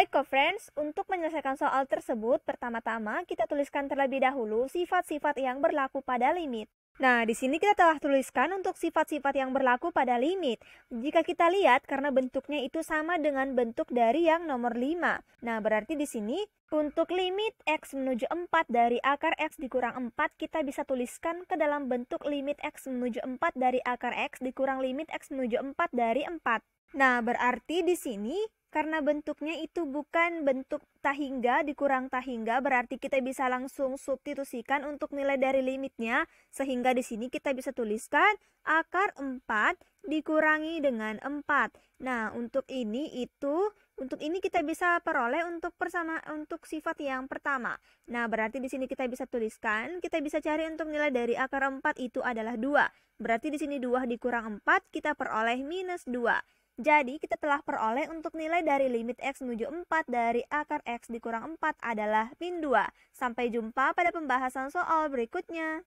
Baik kok friends, untuk menyelesaikan soal tersebut, pertama-tama kita tuliskan terlebih dahulu sifat-sifat yang berlaku pada limit. Nah, di sini kita telah tuliskan untuk sifat-sifat yang berlaku pada limit. Jika kita lihat, karena bentuknya itu sama dengan bentuk dari yang nomor 5. Nah, berarti di sini untuk limit X menuju 4 dari akar X dikurang 4, kita bisa tuliskan ke dalam bentuk limit X menuju 4 dari akar X dikurang limit X menuju 4 dari 4. Nah, berarti di sini karena bentuknya itu bukan bentuk tahingga dikurang tahingga berarti kita bisa langsung substitusikan untuk nilai dari limitnya sehingga di sini kita bisa tuliskan akar 4 dikurangi dengan 4. Nah, untuk ini itu untuk ini kita bisa peroleh untuk persama untuk sifat yang pertama. Nah, berarti di sini kita bisa tuliskan kita bisa cari untuk nilai dari akar 4 itu adalah 2. Berarti di sini 2 dikurang 4 kita peroleh minus 2. Jadi kita telah peroleh untuk nilai dari limit X menuju 4 dari akar X dikurang 4 adalah min 2. Sampai jumpa pada pembahasan soal berikutnya.